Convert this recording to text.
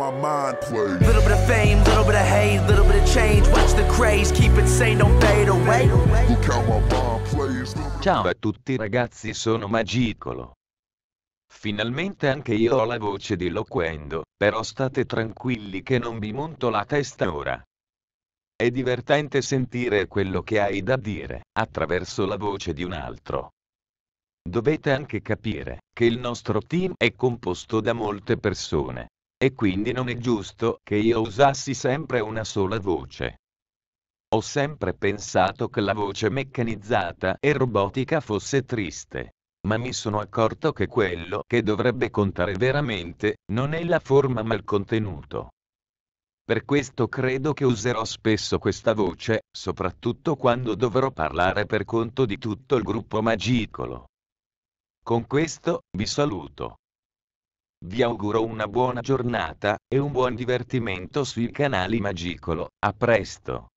my mind plays. Little bit of fame, little bit of hate, little bit of change. Watch the craze, keep it sane, don't fade away. Look how my mind plays. Ciao a tutti ragazzi, sono Magicolo. Finalmente anche io ho la voce di Loquendo, però state tranquilli che non vi monto la testa ora. È divertente sentire quello che hai da dire, attraverso la voce di un altro. Dovete anche capire che il nostro team è composto da molte persone, e quindi non è giusto che io usassi sempre una sola voce. Ho sempre pensato che la voce meccanizzata e robotica fosse triste. Ma mi sono accorto che quello che dovrebbe contare veramente non è la forma ma il contenuto. Per questo credo che userò spesso questa voce, soprattutto quando dovrò parlare per conto di tutto il gruppo magicolo. Con questo, vi saluto. Vi auguro una buona giornata, e un buon divertimento sui canali Magicolo, a presto!